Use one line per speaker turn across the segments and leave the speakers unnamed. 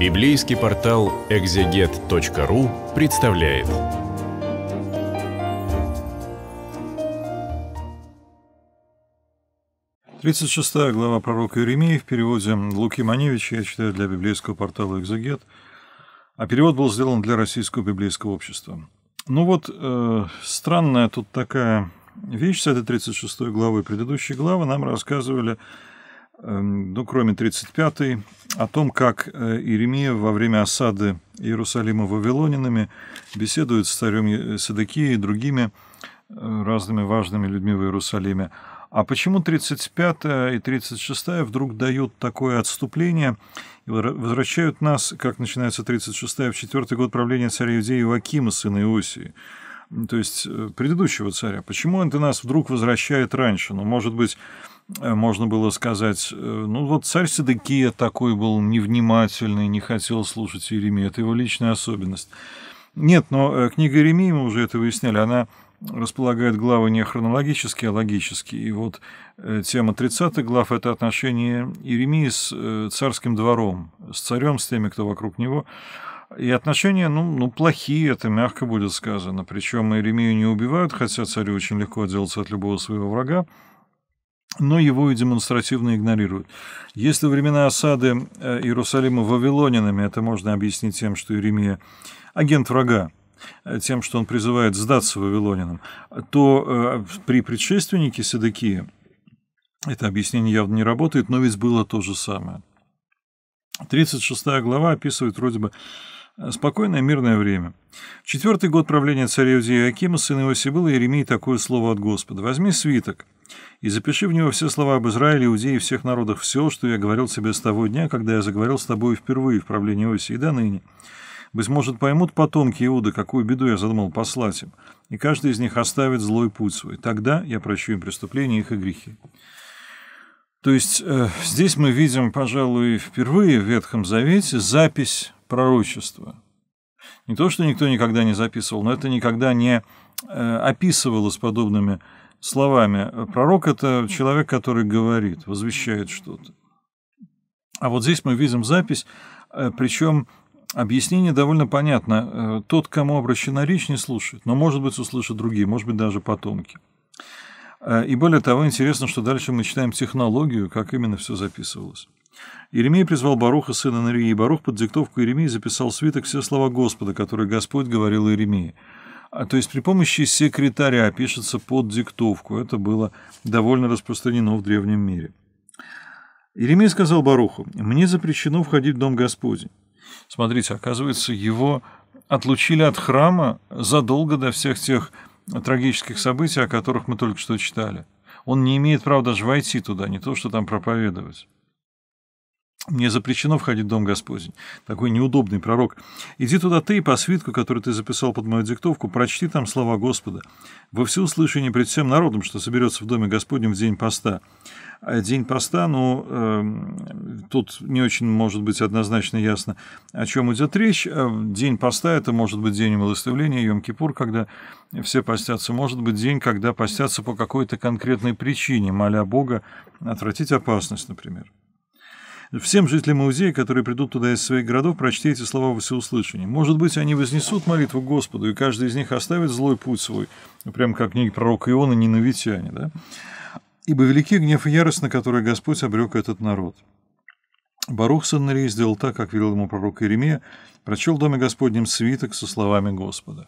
Библейский портал экзегет.ру представляет. Тридцать шестая глава пророка Иеремии в переводе Луки Маневича, я читаю для библейского портала «Экзегет», а перевод был сделан для Российского библейского общества. Ну вот, э, странная тут такая вещь с этой 36 главой. Предыдущие главы нам рассказывали Эм, ну, кроме 35-й, о том, как э, Иеремия во время осады Иерусалима вавилонинами беседует с царем э, Садыки и другими э, разными важными людьми в Иерусалиме. А почему 35 и 36 вдруг дают такое отступление и возвращают нас, как начинается 36 в четвертый год правления царя Иудеи Иоакима, сына Иосии? То есть предыдущего царя. Почему это нас вдруг возвращает раньше? Ну, может быть, Э, можно было сказать, э, ну вот царь Седыкия такой был невнимательный, не хотел слушать Иеремию, это его личная особенность. Нет, но э, книга Иеремии мы уже это выясняли, она располагает главы не хронологически, а логически. И вот тема 30 глав – это отношение Иеремии с царским двором, с царем, с теми, кто вокруг него. И отношения, ну, ну, плохие, это мягко будет сказано. Причем Иеремию не убивают, хотя царю очень легко отделаться от любого своего врага но его и демонстративно игнорируют. Если времена осады э, Иерусалима вавилонинами, это можно объяснить тем, что Иеремия – агент врага, э, тем, что он призывает сдаться вавилонинам, то э, при предшественнике Садыкии это объяснение явно не работает, но ведь было то же самое. 36 глава описывает вроде бы Спокойное мирное время. В четвертый год правления царя Иудея Акима, сына Иосибыла, Иеремий такое слово от Господа. «Возьми свиток и запиши в него все слова об Израиле, Иудее и всех народах, все, что я говорил тебе с того дня, когда я заговорил с тобой впервые в правлении Иосии и до ныне. Быть может, поймут потомки Иуда, какую беду я задумал послать им, и каждый из них оставит злой путь свой. Тогда я прощу им преступления их и грехи». То есть э, здесь мы видим, пожалуй, впервые в Ветхом Завете запись пророчества. Не то, что никто никогда не записывал, но это никогда не э, описывалось подобными словами. Пророк – это человек, который говорит, возвещает что-то. А вот здесь мы видим запись, э, причем объяснение довольно понятно. Э, тот, кому обращена речь, не слушает, но, может быть, услышат другие, может быть, даже потомки. И более того, интересно, что дальше мы читаем технологию, как именно все записывалось. Иеремия призвал Баруха, сына Нарии, и Барух под диктовку Иеремии записал в свиток все слова Господа, которые Господь говорил Иеремии. А, то есть при помощи секретаря пишется под диктовку. Это было довольно распространено в древнем мире. Иеремия сказал Баруху, «Мне запрещено входить в дом Господень». Смотрите, оказывается, его отлучили от храма задолго до всех тех трагических событий, о которых мы только что читали. Он не имеет права даже войти туда, не то что там проповедовать. Мне запрещено входить в дом Господень. Такой неудобный пророк. Иди туда ты и по свитку, который ты записал под мою диктовку, прочти там слова Господа. Во всеуслышание пред всем народом, что соберется в доме Господнем в день поста. А день поста, ну, э, тут не очень может быть однозначно ясно, о чем идет речь. Э, день поста – это может быть день умилостивления, Йом-Кипур, когда все постятся. Может быть день, когда постятся по какой-то конкретной причине, моля Бога отвратить опасность, например. Всем жителям Иудеи, которые придут туда из своих городов, прочти эти слова во всеуслышание. Может быть, они вознесут молитву Господу, и каждый из них оставит злой путь свой, прям как книги пророка Иона «Ненавитяне». Да? «Ибо велики гнев и ярость, на которые Господь обрек этот народ». Барух сын Нарей сделал так, как велел ему пророк Иеремия, прочел в Доме Господнем свиток со словами Господа.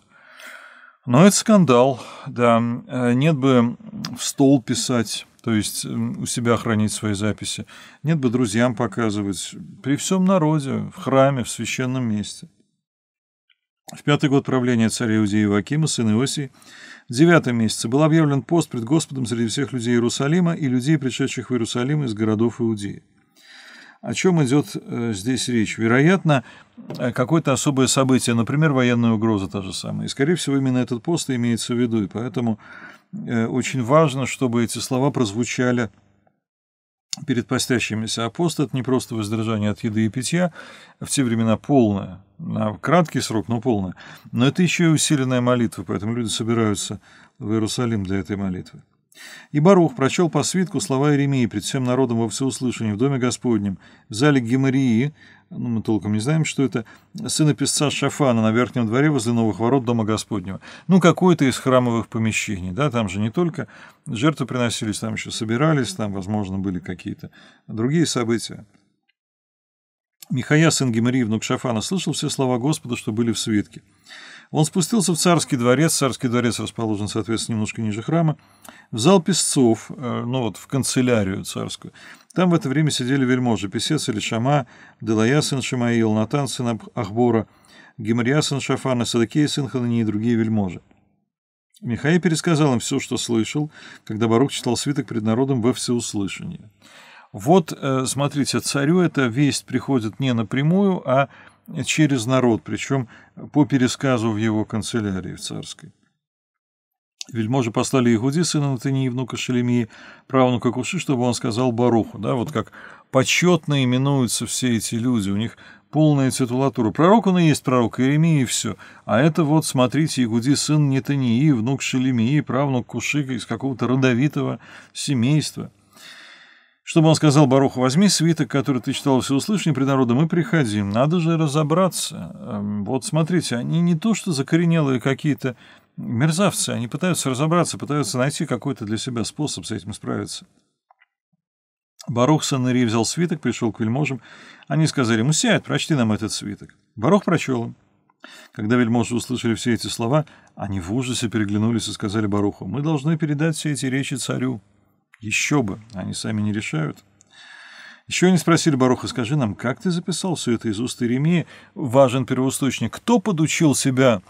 Но это скандал, да, э, нет бы в стол писать то есть у себя хранить свои записи. Нет бы друзьям показывать. При всем народе, в храме, в священном месте. В пятый год правления царя Иудеи Иоакима, сына Иосии, в девятом месяце был объявлен пост пред Господом среди всех людей Иерусалима и людей, пришедших в Иерусалим из городов Иудеи. О чем идет э, здесь речь? Вероятно, э, какое-то особое событие, например, военная угроза та же самая. И, скорее всего, именно этот пост имеется в виду, и поэтому э, очень важно, чтобы эти слова прозвучали перед постящимися. А пост – это не просто воздержание от еды и питья, в те времена полное, на краткий срок, но полное. Но это еще и усиленная молитва, поэтому люди собираются в Иерусалим для этой молитвы. И Барух прочел по свитку слова Иеремии пред всем народом во всеуслышании в Доме Господнем, в зале Гемарии, ну, мы толком не знаем, что это, сына писца Шафана на верхнем дворе возле новых ворот Дома Господнего. Ну, какое-то из храмовых помещений, да, там же не только жертвы приносились, там еще собирались, там, возможно, были какие-то другие события. Михая, сын Гемарии, внук Шафана, слышал все слова Господа, что были в свитке. Он спустился в царский дворец, царский дворец расположен, соответственно, немножко ниже храма, в зал песцов, э, ну вот в канцелярию царскую. Там в это время сидели вельможи, писец Шама, Делая сын Шамаил, Натан сын Ахбора, Гимария сын Шафана, Садакей сын Ханани и другие вельможи. Михаил пересказал им все, что слышал, когда Барук читал свиток перед народом во всеуслышание. Вот, э, смотрите, царю эта весть приходит не напрямую, а через народ, причем по пересказу в его канцелярии в царской. Вельможи послали Игуди, сына Натании, внука Шелемии, правнука Куши, чтобы он сказал Баруху. Да, вот как почетно именуются все эти люди, у них полная титулатура. Пророк он и есть пророк Иеремии, и все. А это вот, смотрите, Игуди, сын Нетании, внук Шелемии, правнук Кушика из какого-то родовитого семейства. Чтобы он сказал Баруху, возьми свиток, который ты читал всеуслышание при народом, и приходи. Надо же разобраться. Эм, вот смотрите, они не то что закоренелые какие-то мерзавцы, они пытаются разобраться, пытаются найти какой-то для себя способ с этим справиться. Барух Санари взял свиток, пришел к вельможам. Они сказали ему, «Ну, сядь, прочти нам этот свиток. Барух прочел им. Когда вельможи услышали все эти слова, они в ужасе переглянулись и сказали Баруху, мы должны передать все эти речи царю. Еще бы, они сами не решают. Еще они спросили Баруха, скажи нам, как ты записал все это из уст Иеремии? Важен первоисточник. Кто подучил себя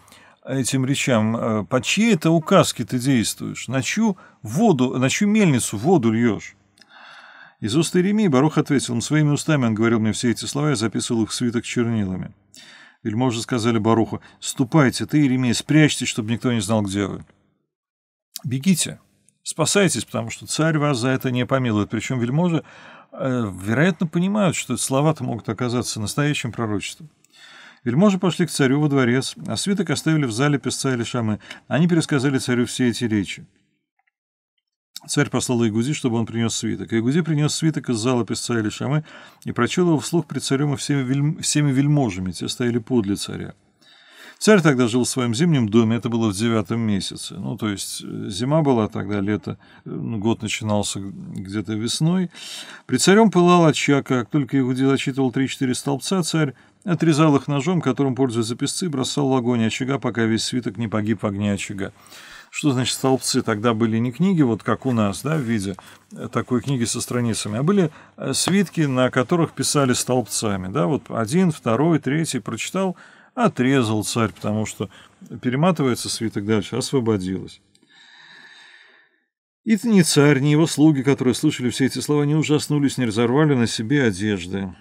этим речам? Э, По чьей это указке ты действуешь? На чью воду, на чью мельницу воду льешь? Из уст Иеремии Барух ответил, он своими устами он говорил мне все эти слова, я записывал их в свиток чернилами. Вельможи сказали Баруху, ступайте, ты, Иеремия, спрячьтесь, чтобы никто не знал, где вы. Бегите спасайтесь, потому что царь вас за это не помилует. Причем вельможи, э, вероятно, понимают, что слова-то могут оказаться настоящим пророчеством. Вельможи пошли к царю во дворец, а свиток оставили в зале песца или шамы. Они пересказали царю все эти речи. Царь послал Игузи, чтобы он принес свиток. Игузи принес свиток из зала песца или шамы и прочел его вслух при царем и всеми, вель... всеми вельможами, те стояли подле царя. Царь тогда жил в своем зимнем доме, это было в девятом месяце. Ну, то есть э, зима была тогда, лето, э, ну, год начинался где-то весной. При царем пылал очаг, а как только Иудил отчитывал 3-4 столбца, царь отрезал их ножом, которым пользуются песцы, бросал в огонь очага, пока весь свиток не погиб в огне очага. Что значит столбцы? Тогда были не книги, вот как у нас, да, в виде э, такой книги со страницами, а были свитки, на которых писали столбцами, да, вот один, второй, третий, прочитал – Отрезал царь, потому что перематывается свиток дальше, Освободилась. И не царь, ни его слуги, которые слышали все эти слова, не ужаснулись, не разорвали на себе одежды.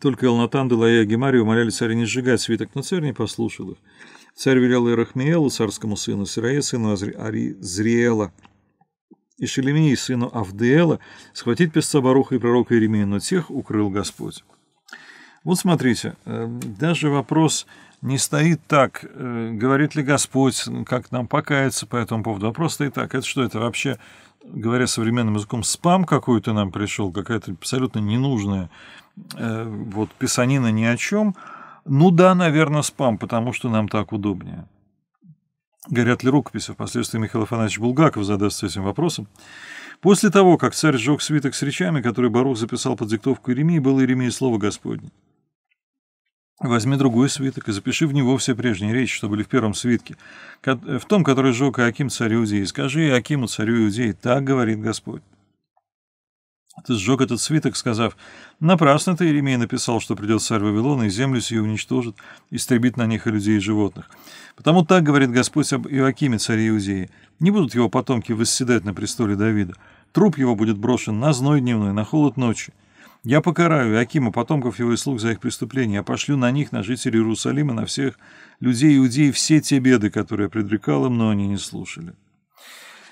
Только Элнатан, Делая и Гемарий умоляли царя не сжигать свиток, но царь не послушал их. Царь велел Ирахмиелу, царскому сыну Сирае, сыну Аризриэла, и Шелемии, сыну Авдеэла, схватить песца Баруха и пророка Иеремии, но тех укрыл Господь. Вот смотрите, э, даже вопрос не стоит так, э, говорит ли Господь, как нам покаяться по этому поводу, а просто и так. Это что, это вообще, говоря современным языком, спам какой-то нам пришел, какая-то абсолютно ненужная э, вот писанина ни о чем. Ну да, наверное, спам, потому что нам так удобнее. Горят ли рукописи? Впоследствии Михаил Афанасьевич Булгаков задастся этим вопросом. После того, как царь сжег свиток с речами, который Барух записал под диктовку Иеремии, было Иеремии слово Господне. Возьми другой свиток и запиши в него все прежние речи, что были в первом свитке, э, в том, который жег Аким царю Иудеи. Скажи Акиму царю Иудеи, так говорит Господь. Ты сжег этот свиток, сказав, «Напрасно ты, Иеремия, написал, что придет царь Вавилона и землю сию уничтожит, истребит на них и людей, и животных. Потому так говорит Господь об Иоакиме, царе Иудеи. Не будут его потомки восседать на престоле Давида. Труп его будет брошен на зной дневной, на холод ночи. Я покараю Акима, потомков его и слуг за их преступления, я пошлю на них, на жителей Иерусалима, на всех людей иудеев все те беды, которые я предрекал им, но они не слушали».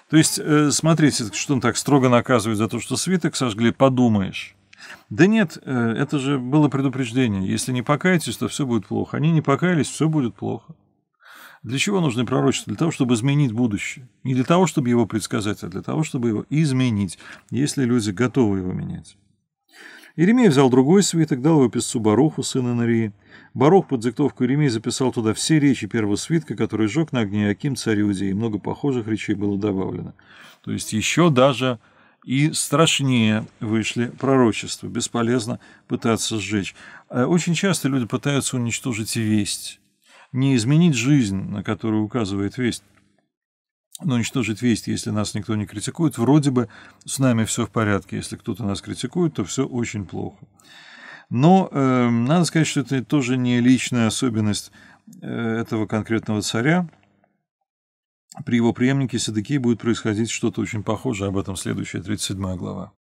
То есть, э, смотрите, что он так строго наказывает за то, что свиток сожгли, подумаешь. Да нет, э, это же было предупреждение. Если не покаетесь, то все будет плохо. Они не покаялись, все будет плохо. Для чего нужны пророчества? Для того, чтобы изменить будущее. Не для того, чтобы его предсказать, а для того, чтобы его изменить, если люди готовы его менять. Еремей взял другой свиток, дал его писцу Баруху сына Нарии. Барух под диктовку Еремей записал туда все речи первого свитка, который сжег на огне Аким царь Иудеи, и много похожих речей было добавлено. То есть еще даже и страшнее вышли пророчества. Бесполезно пытаться сжечь. Э, очень часто люди пытаются уничтожить весть, не изменить жизнь, на которую указывает весть но ну, уничтожить весть, если нас никто не критикует. Вроде бы с нами все в порядке. Если кто-то нас критикует, то все очень плохо. Но э, надо сказать, что это тоже не личная особенность э, этого конкретного царя. При его преемнике Садыке будет происходить что-то очень похожее, об этом следующая 37 глава.